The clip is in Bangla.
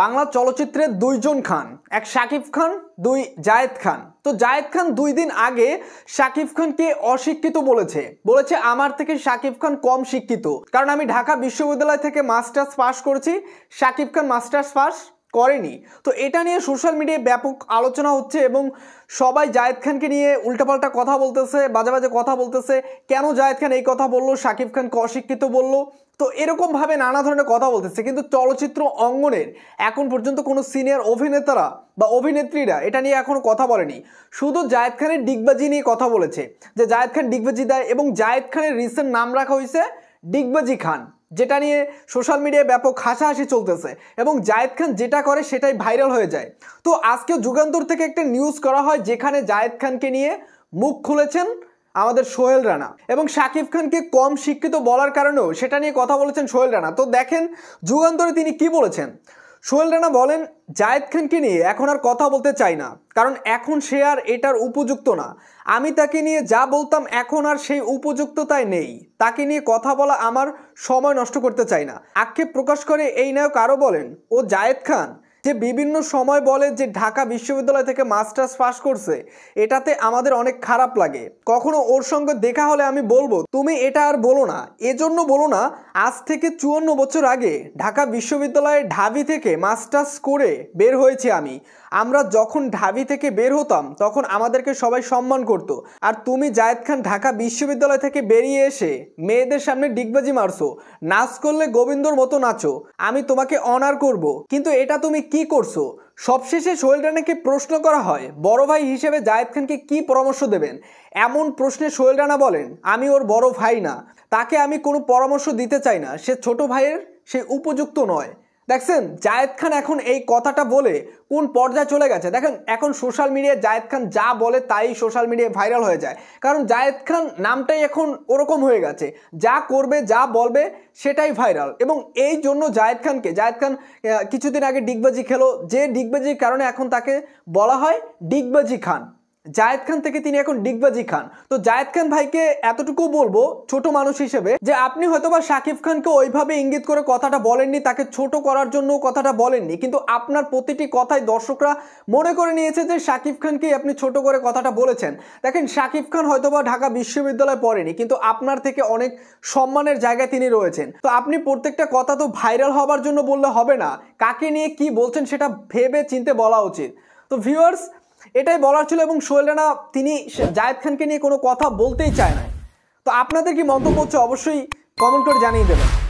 বাংলা চলচ্চিত্রের দুইজন খান এক শাকিব খান দুই জায়েদ খান তো জায়েদ খান দুই দিন আগে শাকিব খানকে অশিক্ষিত বলেছে বলেছে আমার থেকে শাকিব খান কম শিক্ষিত কারণ আমি ঢাকা বিশ্ববিদ্যালয় থেকে মাস্টার্স পাস করেছি শাকিব খান মাস্টার্স পাস করেনি তো এটা নিয়ে সোশ্যাল মিডিয়ায় ব্যাপক আলোচনা হচ্ছে এবং সবাই জায়েদ খানকে নিয়ে উল্টাপাল্টা কথা বলতেছে বাজে বাজে কথা বলতেছে কেন জায়েদ খান এই কথা বলল শাকিব খান অশিক্ষিত বলল তো এরকমভাবে নানা ধরনের কথা বলতেছে কিন্তু চলচ্চিত্র অঙ্গনের এখন পর্যন্ত কোনো সিনিয়র অভিনেতারা বা অভিনেত্রীরা এটা নিয়ে এখনও কথা বলেনি শুধু জায়েদ খানের ডিগবাজি নিয়ে কথা বলেছে যে জায়েদ খান ডিগবাজি দেয় এবং জায়েদ খানের রিসেন্ট নাম রাখা হয়েছে ডিগবাজি খান যেটা নিয়ে সোশ্যাল মিডিয়ায় ব্যাপক হাসাহাসি চলতেছে এবং জায়েদ খান যেটা করে সেটাই ভাইরাল হয়ে যায় তো আজকেও যুগান্তর থেকে একটা নিউজ করা হয় যেখানে জায়েদ খানকে নিয়ে মুখ খুলেছেন আমাদের সোহেল রানা এবং শাকিব খানকে কম শিক্ষিত বলার কারণেও সেটা নিয়ে কথা বলেছেন সোহেল রানা তো দেখেন যুগান্তরে তিনি কি বলেছেন সোহেল রানা বলেন জায়েদ খানকে নিয়ে এখন আর কথা বলতে চাই না কারণ এখন সে আর এটার উপযুক্ত না আমি তাকে নিয়ে যা বলতাম এখন আর সেই উপযুক্ততায় নেই তাকে নিয়ে কথা বলা আমার সময় নষ্ট করতে চাই না আক্ষেপ প্রকাশ করে এই নায়ক আরও বলেন ও জায়েদ খান যে বিভিন্ন সময় বলে যে ঢাকা বিশ্ববিদ্যালয় থেকে মাস্টার্স পাস করছে এটাতে আমাদের অনেক খারাপ লাগে কখনো ওর সঙ্গে দেখা হলে আমি বলবো তুমি এটা আর বলো না এজন্য বলো না আজ থেকে চুয়ান্ন বছর আগে ঢাকা বিশ্ববিদ্যালয়ের ঢাবি থেকে মাস্টার্স করে বের হয়েছে আমি আমরা যখন ঢাবি থেকে বের হতাম তখন আমাদেরকে সবাই সম্মান করত। আর তুমি জায়েদ খান ঢাকা বিশ্ববিদ্যালয় থেকে বেরিয়ে এসে মেয়েদের সামনে ডিগবাজি মারছো নাচ করলে গোবিন্দর মতো নাচো আমি তোমাকে অনার করব। কিন্তু এটা তুমি কি করছো সবশেষে সোহেল রানাকে প্রশ্ন করা হয় বড় ভাই হিসেবে জায়েদ খানকে কি পরামর্শ দেবেন এমন প্রশ্নে সোহেল রানা বলেন আমি ওর বড় ভাই না তাকে আমি কোনো পরামর্শ দিতে চাই না সে ছোট ভাইয়ের সে উপযুক্ত নয় দেখছেন জায়েদ খান এখন এই কথাটা বলে কোন পর্যায়ে চলে গেছে দেখেন এখন সোশ্যাল মিডিয়ায় জায়েদ খান যা বলে তাই সোশ্যাল মিডিয়ায় ভাইরাল হয়ে যায় কারণ জায়েদ খান নামটাই এখন ওরকম হয়ে গেছে যা করবে যা বলবে সেটাই ভাইরাল এবং এই জন্য জায়েদ খানকে জায়েদ খান কিছুদিন আগে ডিগবাজি খেলো যে ডিগবাজির কারণে এখন তাকে বলা হয় ডিগবাজি খান জায়েদ খান থেকে তিনি এখন ডিগবাজি খান তো জায়েদ খান ভাইকে এতটুকু বলবো ছোট মানুষ হিসেবে যে আপনি হয়তোবা শাকিব খানকে ওইভাবে ইঙ্গিত করে কথাটা বলেননি তাকে ছোট করার জন্য কথাটা বলেননি কিন্তু আপনার প্রতিটি কথায় দর্শকরা মনে করে নিয়েছে যে শাকিব খানকে আপনি ছোট করে কথাটা বলেছেন দেখেন শাকিব খান হয়তোবা ঢাকা বিশ্ববিদ্যালয়ে পড়েনি কিন্তু আপনার থেকে অনেক সম্মানের জায়গায় তিনি রয়েছেন তো আপনি প্রত্যেকটা কথা তো ভাইরাল হবার জন্য বললে হবে না কাকে নিয়ে কি বলছেন সেটা ভেবে চিনতে বলা উচিত তো ভিউয়ার্স এটাই বলার ছিল এবং সোহেল রানা তিনি জায়েদ খানকে নিয়ে কোনো কথা বলতেই চায় না তো আপনাদের কি মন্তব্য হচ্ছে অবশ্যই কমেন্ট করে জানিয়ে দেবেন